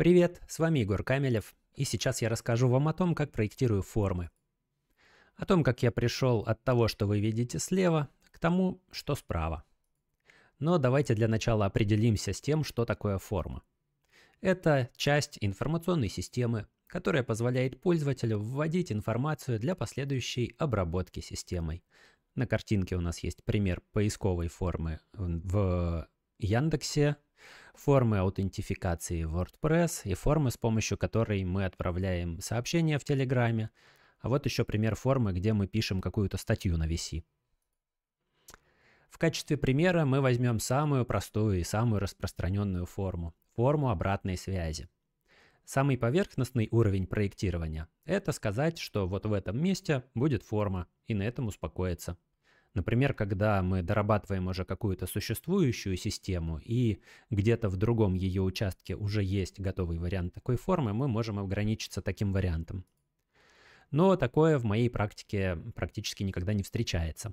Привет, с вами Егор Камелев, и сейчас я расскажу вам о том, как проектирую формы. О том, как я пришел от того, что вы видите слева, к тому, что справа. Но давайте для начала определимся с тем, что такое форма. Это часть информационной системы, которая позволяет пользователю вводить информацию для последующей обработки системой. На картинке у нас есть пример поисковой формы в Яндексе, формы аутентификации WordPress и формы, с помощью которой мы отправляем сообщения в Телеграме. А вот еще пример формы, где мы пишем какую-то статью на VC. В качестве примера мы возьмем самую простую и самую распространенную форму – форму обратной связи. Самый поверхностный уровень проектирования – это сказать, что вот в этом месте будет форма, и на этом успокоиться. Например, когда мы дорабатываем уже какую-то существующую систему и где-то в другом ее участке уже есть готовый вариант такой формы, мы можем ограничиться таким вариантом. Но такое в моей практике практически никогда не встречается.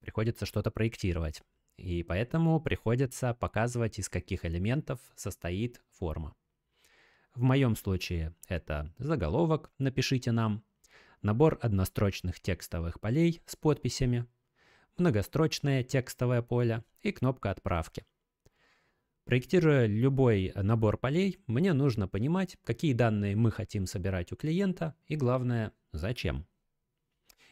Приходится что-то проектировать. И поэтому приходится показывать, из каких элементов состоит форма. В моем случае это заголовок «Напишите нам», набор однострочных текстовых полей с подписями, многострочное текстовое поле и кнопка отправки. Проектируя любой набор полей, мне нужно понимать, какие данные мы хотим собирать у клиента и главное, зачем.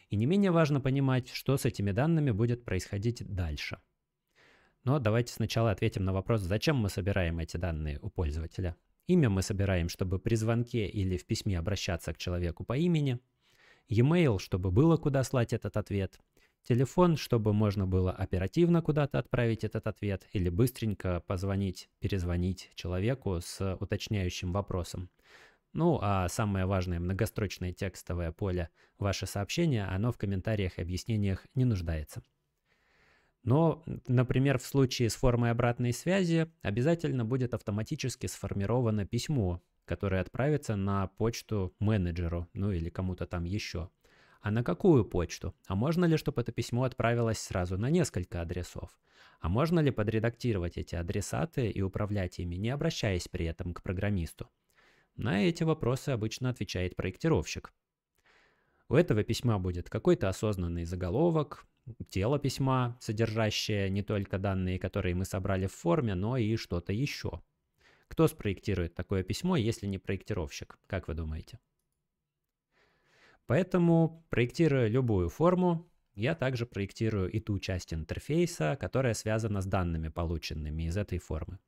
И не менее важно понимать, что с этими данными будет происходить дальше. Но давайте сначала ответим на вопрос, зачем мы собираем эти данные у пользователя. Имя мы собираем, чтобы при звонке или в письме обращаться к человеку по имени. E-mail, чтобы было куда слать этот ответ телефон, чтобы можно было оперативно куда-то отправить этот ответ или быстренько позвонить, перезвонить человеку с уточняющим вопросом. Ну, а самое важное многострочное текстовое поле «Ваше сообщение», оно в комментариях и объяснениях не нуждается. Но, например, в случае с формой обратной связи обязательно будет автоматически сформировано письмо, которое отправится на почту менеджеру, ну или кому-то там еще – а на какую почту? А можно ли, чтобы это письмо отправилось сразу на несколько адресов? А можно ли подредактировать эти адресаты и управлять ими, не обращаясь при этом к программисту? На эти вопросы обычно отвечает проектировщик. У этого письма будет какой-то осознанный заголовок, тело письма, содержащее не только данные, которые мы собрали в форме, но и что-то еще. Кто спроектирует такое письмо, если не проектировщик, как вы думаете? Поэтому, проектируя любую форму, я также проектирую и ту часть интерфейса, которая связана с данными, полученными из этой формы.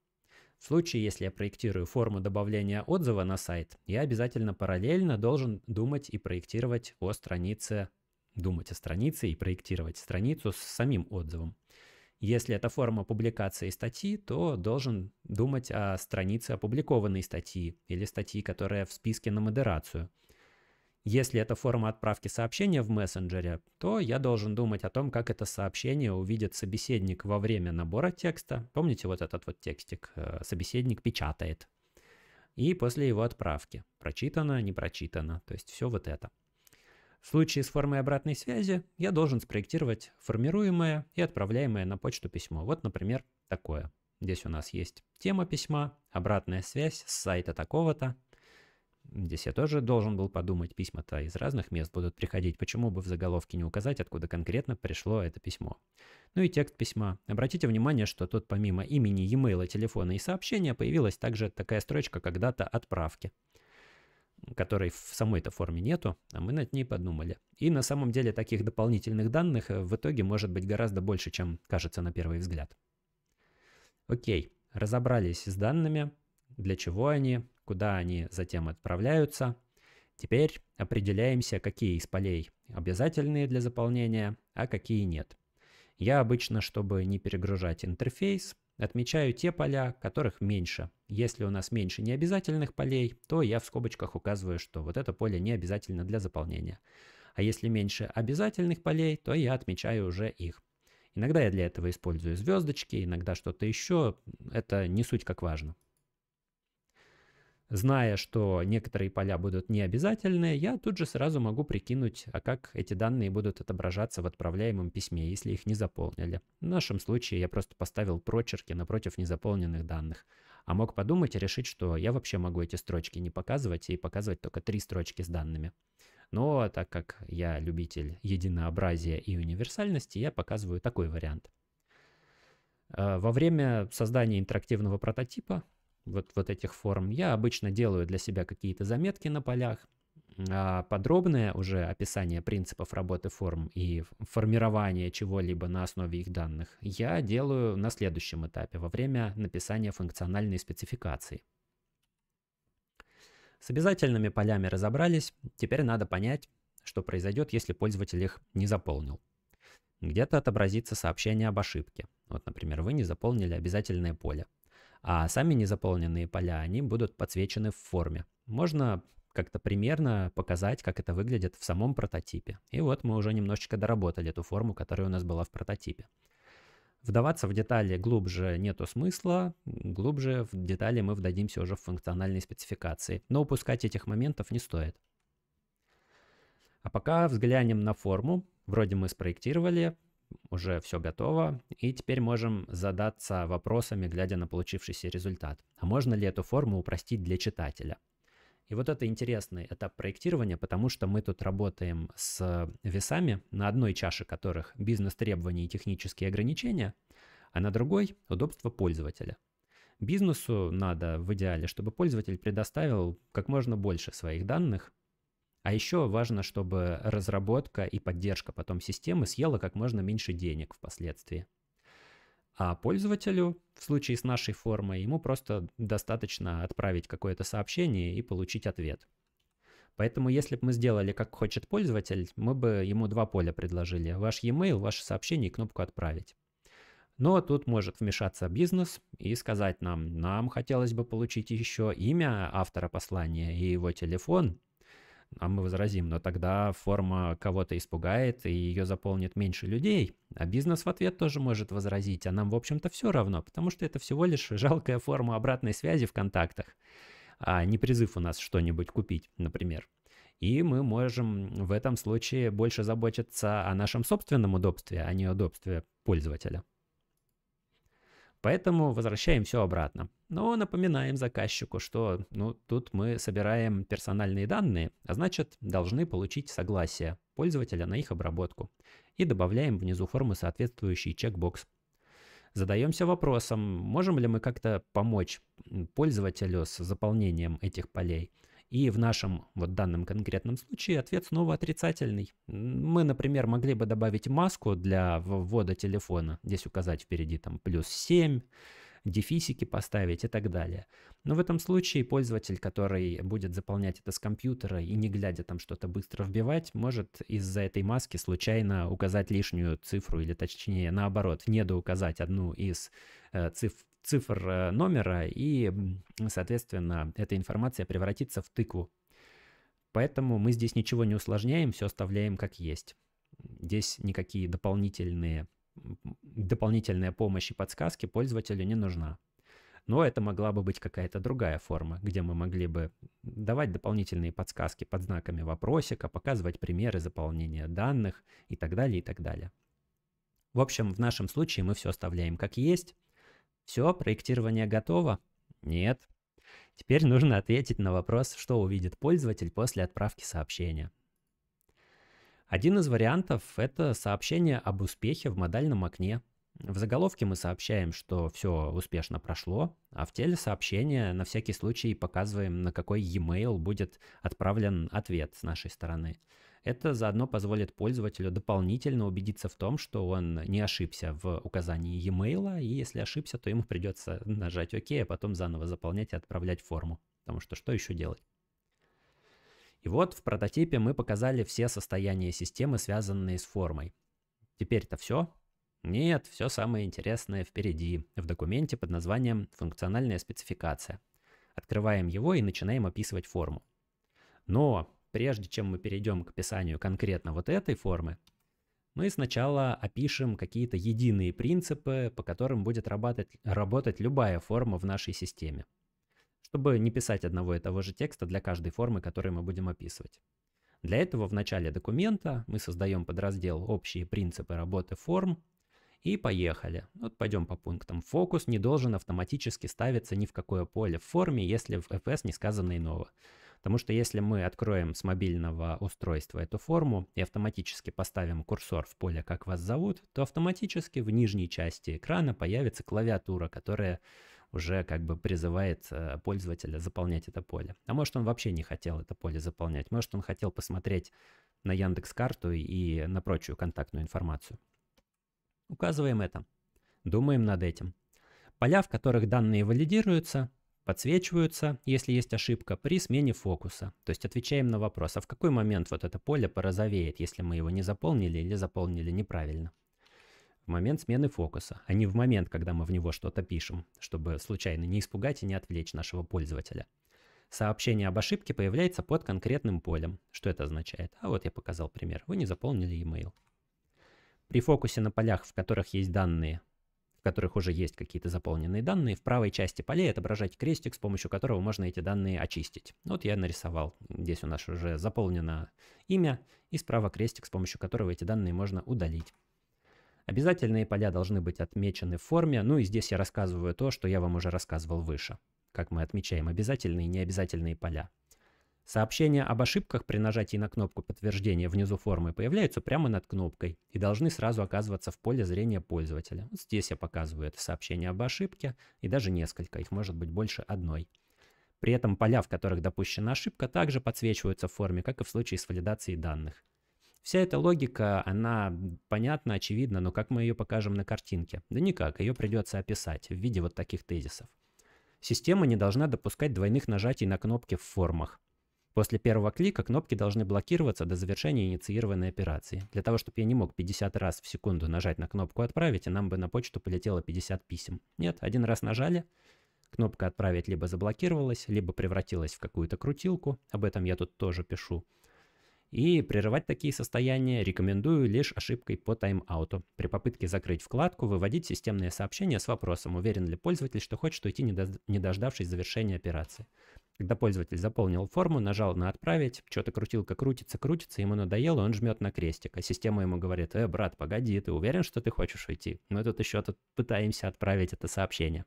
В случае, если я проектирую форму добавления отзыва на сайт, я обязательно параллельно должен думать и проектировать о странице, думать о странице и проектировать страницу с самим отзывом. Если это форма публикации статьи, то должен думать о странице опубликованной статьи или статьи, которая в списке на модерацию – если это форма отправки сообщения в мессенджере, то я должен думать о том, как это сообщение увидит собеседник во время набора текста. Помните вот этот вот текстик? Э, собеседник печатает. И после его отправки. Прочитано, не прочитано. То есть все вот это. В случае с формой обратной связи я должен спроектировать формируемое и отправляемое на почту письмо. Вот, например, такое. Здесь у нас есть тема письма, обратная связь с сайта такого-то, Здесь я тоже должен был подумать, письма-то из разных мест будут приходить, почему бы в заголовке не указать, откуда конкретно пришло это письмо. Ну и текст письма. Обратите внимание, что тут помимо имени, e-mail, телефона и сообщения появилась также такая строчка когда-то отправки которой в самой-то форме нету, а мы над ней подумали. И на самом деле таких дополнительных данных э, в итоге может быть гораздо больше, чем кажется на первый взгляд. Окей, разобрались с данными, для чего они, куда они затем отправляются. Теперь определяемся, какие из полей обязательные для заполнения, а какие нет. Я обычно, чтобы не перегружать интерфейс, отмечаю те поля, которых меньше. Если у нас меньше необязательных полей, то я в скобочках указываю, что вот это поле не обязательно для заполнения. А если меньше обязательных полей, то я отмечаю уже их. Иногда я для этого использую звездочки, иногда что-то еще. Это не суть как важно. Зная, что некоторые поля будут необязательны, я тут же сразу могу прикинуть, а как эти данные будут отображаться в отправляемом письме, если их не заполнили. В нашем случае я просто поставил прочерки напротив незаполненных данных. А мог подумать и решить, что я вообще могу эти строчки не показывать и показывать только три строчки с данными. Но так как я любитель единообразия и универсальности, я показываю такой вариант. Э, во время создания интерактивного прототипа вот, вот этих форм. Я обычно делаю для себя какие-то заметки на полях, а подробное уже описание принципов работы форм и формирование чего-либо на основе их данных я делаю на следующем этапе, во время написания функциональной спецификации. С обязательными полями разобрались, теперь надо понять, что произойдет, если пользователь их не заполнил. Где-то отобразится сообщение об ошибке. Вот, например, вы не заполнили обязательное поле. А сами незаполненные поля, они будут подсвечены в форме. Можно как-то примерно показать, как это выглядит в самом прототипе. И вот мы уже немножечко доработали эту форму, которая у нас была в прототипе. Вдаваться в детали глубже нету смысла, глубже в детали мы вдадимся уже в функциональные спецификации, но упускать этих моментов не стоит. А пока взглянем на форму. Вроде мы спроектировали, уже все готово, и теперь можем задаться вопросами, глядя на получившийся результат. А можно ли эту форму упростить для читателя? И вот это интересный этап проектирования, потому что мы тут работаем с весами, на одной чаше которых бизнес-требования и технические ограничения, а на другой – удобство пользователя. Бизнесу надо в идеале, чтобы пользователь предоставил как можно больше своих данных, а еще важно, чтобы разработка и поддержка потом системы съела как можно меньше денег впоследствии. А пользователю, в случае с нашей формой, ему просто достаточно отправить какое-то сообщение и получить ответ. Поэтому если бы мы сделали, как хочет пользователь, мы бы ему два поля предложили. Ваш e-mail, ваше сообщение и кнопку «Отправить». Но тут может вмешаться бизнес и сказать нам, нам хотелось бы получить еще имя автора послания и его телефон, а мы возразим, но тогда форма кого-то испугает, и ее заполнит меньше людей. А бизнес в ответ тоже может возразить, а нам, в общем-то, все равно, потому что это всего лишь жалкая форма обратной связи в контактах, а не призыв у нас что-нибудь купить, например. И мы можем в этом случае больше заботиться о нашем собственном удобстве, а не удобстве пользователя. Поэтому возвращаем все обратно. Но напоминаем заказчику, что ну, тут мы собираем персональные данные, а значит должны получить согласие пользователя на их обработку. И добавляем внизу формы соответствующий чекбокс. Задаемся вопросом, можем ли мы как-то помочь пользователю с заполнением этих полей. И в нашем вот данном конкретном случае ответ снова отрицательный. Мы, например, могли бы добавить маску для ввода телефона. Здесь указать впереди там плюс 7, дефисики поставить и так далее. Но в этом случае пользователь, который будет заполнять это с компьютера и не глядя там что-то быстро вбивать, может из-за этой маски случайно указать лишнюю цифру или точнее наоборот, недоуказать одну из э, цифр цифр э, номера, и, соответственно, эта информация превратится в тыкву. Поэтому мы здесь ничего не усложняем, все оставляем как есть. Здесь никакие дополнительные, дополнительная помощь и подсказки пользователю не нужна. Но это могла бы быть какая-то другая форма, где мы могли бы давать дополнительные подсказки под знаками вопросика, показывать примеры заполнения данных и так далее, и так далее. В общем, в нашем случае мы все оставляем как есть, все, проектирование готово? Нет. Теперь нужно ответить на вопрос, что увидит пользователь после отправки сообщения. Один из вариантов – это сообщение об успехе в модальном окне. В заголовке мы сообщаем, что все успешно прошло, а в теле сообщения на всякий случай показываем, на какой e-mail будет отправлен ответ с нашей стороны. Это заодно позволит пользователю дополнительно убедиться в том, что он не ошибся в указании e-mail, и если ошибся, то ему придется нажать ОК, а потом заново заполнять и отправлять форму, потому что что еще делать? И вот в прототипе мы показали все состояния системы, связанные с формой. теперь это все? Нет, все самое интересное впереди, в документе под названием «Функциональная спецификация». Открываем его и начинаем описывать форму. Но прежде чем мы перейдем к описанию конкретно вот этой формы, мы сначала опишем какие-то единые принципы, по которым будет работать, работать любая форма в нашей системе, чтобы не писать одного и того же текста для каждой формы, которую мы будем описывать. Для этого в начале документа мы создаем подраздел «Общие принципы работы форм» и поехали. Вот пойдем по пунктам. Фокус не должен автоматически ставиться ни в какое поле в форме, если в FS не сказано иного. Потому что если мы откроем с мобильного устройства эту форму и автоматически поставим курсор в поле «Как вас зовут», то автоматически в нижней части экрана появится клавиатура, которая уже как бы призывает э, пользователя заполнять это поле. А может он вообще не хотел это поле заполнять, может он хотел посмотреть на Яндекс карту и на прочую контактную информацию. Указываем это. Думаем над этим. Поля, в которых данные валидируются, подсвечиваются, если есть ошибка, при смене фокуса. То есть отвечаем на вопрос, а в какой момент вот это поле порозовеет, если мы его не заполнили или заполнили неправильно. В момент смены фокуса, а не в момент, когда мы в него что-то пишем, чтобы случайно не испугать и не отвлечь нашего пользователя. Сообщение об ошибке появляется под конкретным полем. Что это означает? А вот я показал пример. Вы не заполнили e-mail. При фокусе на полях, в которых есть данные которых уже есть какие-то заполненные данные, в правой части полей отображать крестик, с помощью которого можно эти данные очистить. Вот я нарисовал. Здесь у нас уже заполнено имя, и справа крестик, с помощью которого эти данные можно удалить. Обязательные поля должны быть отмечены в форме, ну и здесь я рассказываю то, что я вам уже рассказывал выше, как мы отмечаем обязательные и необязательные поля. Сообщения об ошибках при нажатии на кнопку подтверждения внизу формы появляются прямо над кнопкой и должны сразу оказываться в поле зрения пользователя. Вот здесь я показываю это сообщение об ошибке и даже несколько, их может быть больше одной. При этом поля, в которых допущена ошибка, также подсвечиваются в форме, как и в случае с валидацией данных. Вся эта логика, она понятна, очевидна, но как мы ее покажем на картинке? Да никак, ее придется описать в виде вот таких тезисов. Система не должна допускать двойных нажатий на кнопки в формах. После первого клика кнопки должны блокироваться до завершения инициированной операции. Для того, чтобы я не мог 50 раз в секунду нажать на кнопку «Отправить», и нам бы на почту полетело 50 писем. Нет, один раз нажали, кнопка «Отправить» либо заблокировалась, либо превратилась в какую-то крутилку, об этом я тут тоже пишу. И прерывать такие состояния рекомендую лишь ошибкой по тайм-ауту. При попытке закрыть вкладку выводить системные сообщения с вопросом, уверен ли пользователь, что хочет уйти, не, дождавшись завершения операции. Когда пользователь заполнил форму, нажал на «Отправить», что-то крутилка крутится, крутится, ему надоело, он жмет на крестик, а система ему говорит «Э, брат, погоди, ты уверен, что ты хочешь уйти?» Мы тут еще тут пытаемся отправить это сообщение.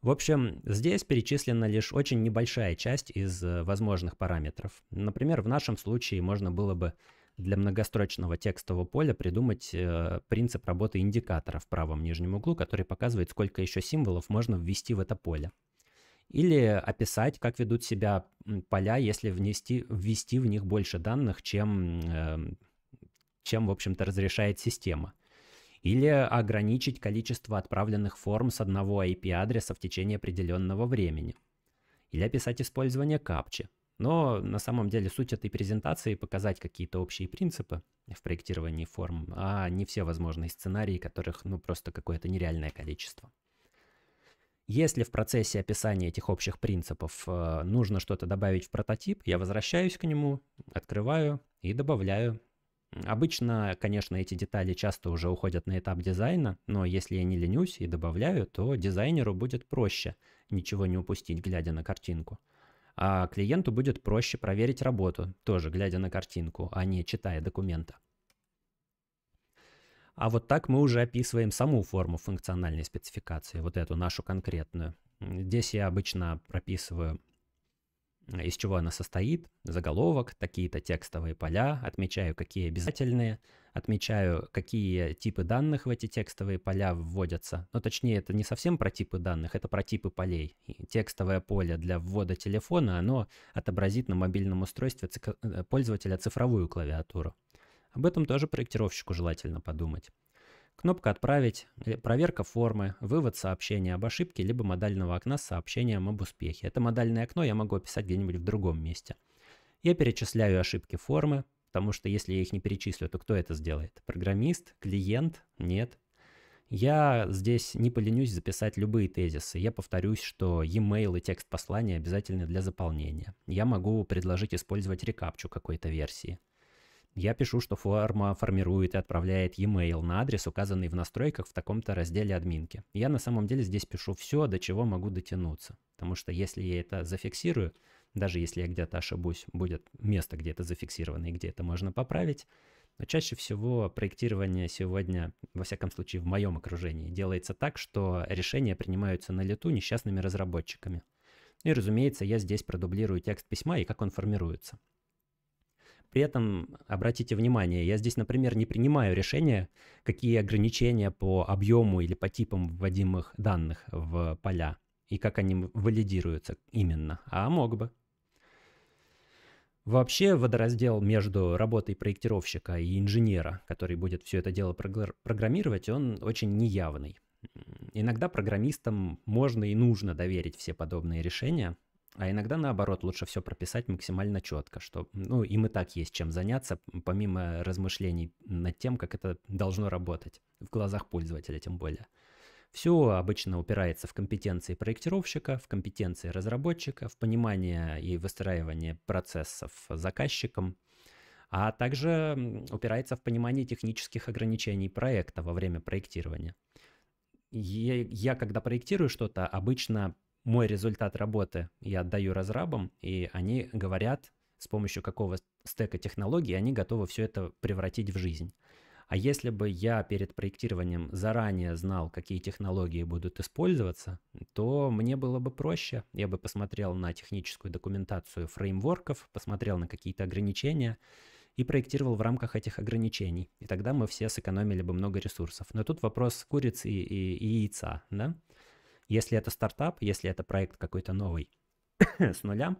В общем, здесь перечислена лишь очень небольшая часть из э, возможных параметров. Например, в нашем случае можно было бы для многострочного текстового поля придумать э, принцип работы индикатора в правом нижнем углу, который показывает, сколько еще символов можно ввести в это поле или описать, как ведут себя поля, если внести, ввести в них больше данных, чем, эм, чем в общем-то, разрешает система. Или ограничить количество отправленных форм с одного IP-адреса в течение определенного времени. Или описать использование капчи. Но на самом деле суть этой презентации показать какие-то общие принципы в проектировании форм, а не все возможные сценарии, которых ну просто какое-то нереальное количество. Если в процессе описания этих общих принципов э, нужно что-то добавить в прототип, я возвращаюсь к нему, открываю и добавляю. Обычно, конечно, эти детали часто уже уходят на этап дизайна, но если я не ленюсь и добавляю, то дизайнеру будет проще ничего не упустить, глядя на картинку. А клиенту будет проще проверить работу, тоже глядя на картинку, а не читая документа. А вот так мы уже описываем саму форму функциональной спецификации, вот эту нашу конкретную. Здесь я обычно прописываю, э, из чего она состоит, заголовок, такие-то текстовые поля, отмечаю, какие обязательные, отмечаю, какие типы данных в эти текстовые поля вводятся. Но ну, точнее, это не совсем про типы данных, это про типы полей. И текстовое поле для ввода телефона, оно отобразит на мобильном устройстве цик... Э, пользователя цифровую клавиатуру. Об этом тоже проектировщику желательно подумать. Кнопка «Отправить», э, проверка формы, вывод сообщения об ошибке, либо модального окна с сообщением об успехе. Это модальное окно я могу описать где-нибудь в другом месте. Я перечисляю ошибки формы, потому что если я их не перечислю, то кто это сделает? Программист? Клиент? Нет. Я здесь не поленюсь записать любые тезисы. Я повторюсь, что e-mail и текст послания обязательны для заполнения. Я могу предложить использовать рекапчу какой-то версии я пишу, что форма формирует и отправляет e-mail на адрес, указанный в настройках в таком-то разделе админки. Я на самом деле здесь пишу все, до чего могу дотянуться. Потому что если я это зафиксирую, даже если я где-то ошибусь, будет место, где это зафиксировано и где это можно поправить. Но чаще всего проектирование сегодня, во всяком случае в моем окружении, делается так, что решения принимаются на лету несчастными разработчиками. И, разумеется, я здесь продублирую текст письма и как он формируется. При этом обратите внимание, я здесь, например, не принимаю решения, какие ограничения по объему или по типам вводимых данных в поля и как они валидируются именно, а мог бы. Вообще водораздел между работой проектировщика и инженера, который будет все это дело программировать, он очень неявный. Иногда программистам можно и нужно доверить все подобные решения, а иногда наоборот, лучше все прописать максимально четко, что, ну, им и так есть чем заняться, помимо размышлений над тем, как это должно работать, в глазах пользователя тем более. Все обычно упирается в компетенции проектировщика, в компетенции разработчика, в понимание и выстраивание процессов заказчиком, а также упирается в понимание технических ограничений проекта во время проектирования. Я, я когда проектирую что-то, обычно мой результат работы я отдаю разрабам, и они говорят, с помощью какого стека технологий они готовы все это превратить в жизнь. А если бы я перед проектированием заранее знал, какие технологии будут использоваться, то мне было бы проще. Я бы посмотрел на техническую документацию фреймворков, посмотрел на какие-то ограничения и проектировал в рамках этих ограничений. И тогда мы все сэкономили бы много ресурсов. Но тут вопрос курицы и, и, и яйца, да? Если это стартап, если это проект какой-то новый с нуля,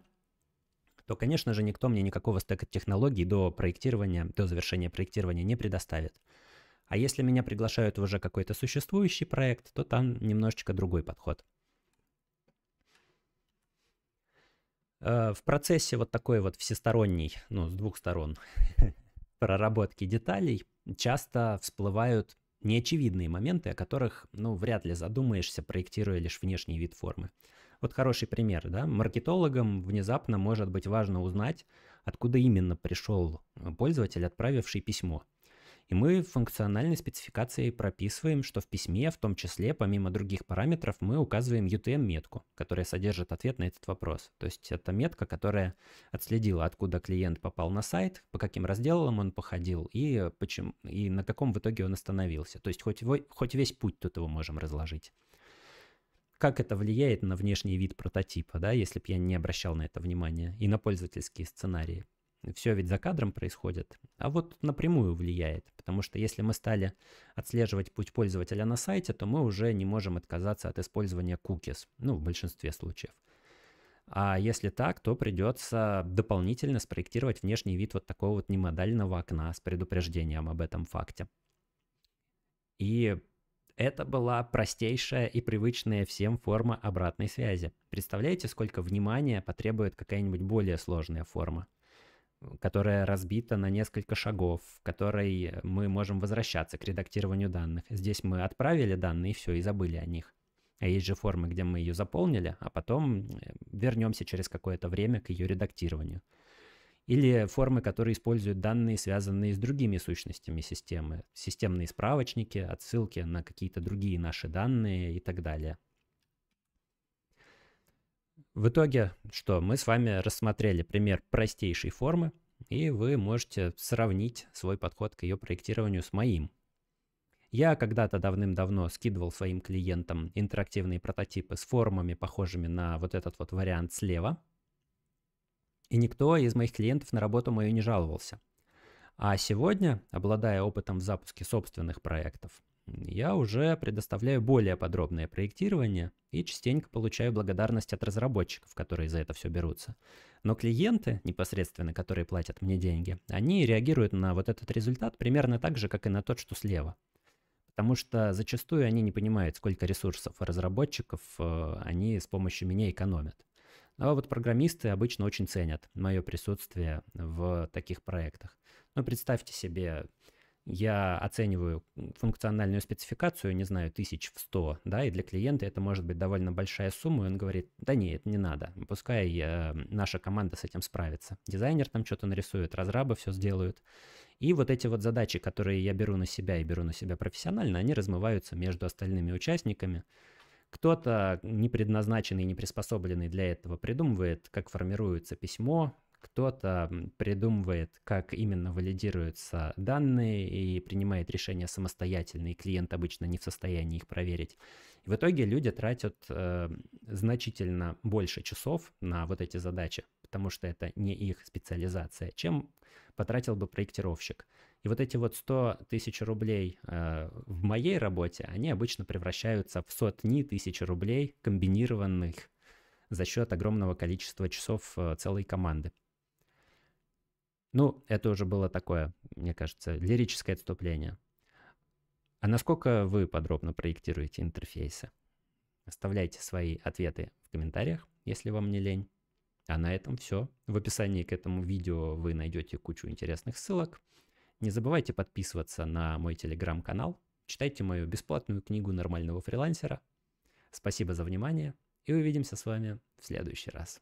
то, конечно же, никто мне никакого стека технологий до проектирования, до завершения проектирования не предоставит. А если меня приглашают в уже какой-то существующий проект, то там немножечко другой подход. Э, в процессе вот такой вот всесторонней, ну, с двух сторон, проработки деталей часто всплывают неочевидные моменты, о которых, ну, вряд ли задумаешься, проектируя лишь внешний вид формы. Вот хороший пример, да, маркетологам внезапно может быть важно узнать, откуда именно пришел э, пользователь, отправивший письмо – и мы в функциональной спецификации прописываем, что в письме, в том числе, помимо других параметров, мы указываем UTM-метку, которая содержит ответ на этот вопрос. То есть это метка, которая отследила, откуда клиент попал на сайт, по каким разделам он походил и, почему, и на каком в итоге он остановился. То есть хоть, хоть весь путь тут его можем разложить как это влияет на внешний вид прототипа, да, если бы я не обращал на это внимания, и на пользовательские сценарии все ведь за кадром происходит, а вот напрямую влияет, потому что если мы стали отслеживать путь пользователя на сайте, то мы уже не можем отказаться от использования cookies, ну, в большинстве случаев. А если так, то придется дополнительно спроектировать внешний вид вот такого вот немодального окна с предупреждением об этом факте. И это была простейшая и привычная всем форма обратной связи. Представляете, сколько внимания потребует какая-нибудь более сложная форма? которая разбита на несколько шагов, в которой мы можем возвращаться к редактированию данных. Здесь мы отправили данные, и все, и забыли о них. А есть же формы, где мы ее заполнили, а потом вернемся через какое-то время к ее редактированию. Или формы, которые используют данные, связанные с другими сущностями системы. Системные справочники, отсылки на какие-то другие наши данные и так далее. В итоге, что мы с вами рассмотрели пример простейшей формы, и вы можете сравнить свой подход к ее проектированию с моим. Я когда-то давным-давно скидывал своим клиентам интерактивные прототипы с формами, похожими на вот этот вот вариант слева. И никто из моих клиентов на работу мою не жаловался. А сегодня, обладая опытом в запуске собственных проектов, я уже предоставляю более подробное проектирование и частенько получаю благодарность от разработчиков, которые за это все берутся. Но клиенты, непосредственно которые платят мне деньги, они реагируют на вот этот результат примерно так же, как и на тот, что слева. Потому что зачастую они не понимают, сколько ресурсов разработчиков э, они с помощью меня экономят. А вот программисты обычно очень ценят мое присутствие в таких проектах. Но ну, представьте себе, я оцениваю функциональную спецификацию, не знаю, тысяч в сто, да, и для клиента это может быть довольно большая сумма, и он говорит, да нет, не надо, пускай э, наша команда с этим справится. Дизайнер там что-то нарисует, разрабы все сделают. И вот эти вот задачи, которые я беру на себя и беру на себя профессионально, они размываются между остальными участниками. Кто-то непредназначенный, предназначенный, не приспособленный для этого придумывает, как формируется письмо, кто-то придумывает, как именно валидируются данные и принимает решения самостоятельно, и клиент обычно не в состоянии их проверить. И в итоге люди тратят э, значительно больше часов на вот эти задачи, потому что это не их специализация, чем потратил бы проектировщик. И вот эти вот 100 тысяч рублей э, в моей работе, они обычно превращаются в сотни тысяч рублей комбинированных за счет огромного количества часов э, целой команды. Ну, это уже было такое, мне кажется, лирическое отступление. А насколько вы подробно проектируете интерфейсы? Оставляйте свои ответы в комментариях, если вам не лень. А на этом все. В описании к этому видео вы найдете кучу интересных ссылок. Не забывайте подписываться на мой телеграм-канал. Читайте мою бесплатную книгу нормального фрилансера. Спасибо за внимание и увидимся с вами в следующий раз.